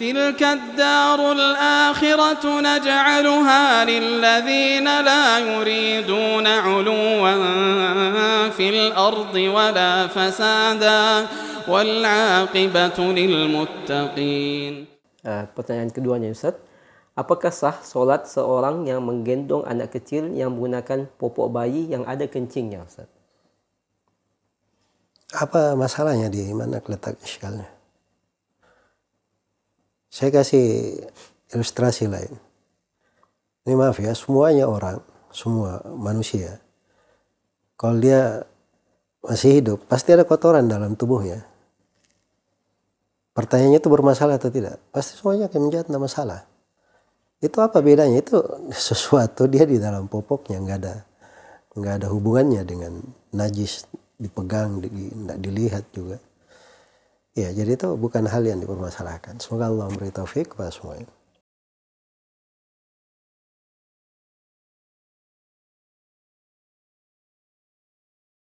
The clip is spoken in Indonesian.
تلك الدار الآخرة نجعلها للذين لا يريدون علوا في الأرض ولا فسادا والعاقبة للمتقين uh, Pertanyaan keduanya Ustaz Apakah sah solat seorang yang menggendong anak kecil yang menggunakan popok bayi yang ada kencingnya Ustaz? Apa masalahnya di mana letak iskalnya? Saya kasih ilustrasi lain. Ya. Ini maaf ya, semuanya orang, semua manusia. Kalau dia masih hidup, pasti ada kotoran dalam tubuhnya. Pertanyaannya itu bermasalah atau tidak? Pasti semuanya akan menjadi masalah. Itu apa bedanya? Itu sesuatu dia di dalam popoknya nggak ada nggak ada hubungannya dengan najis dipegang, di, dilihat juga. Ya, jadi itu bukan hal yang dipermasalahkan. Semoga Allah memberi taufik kepada semuanya.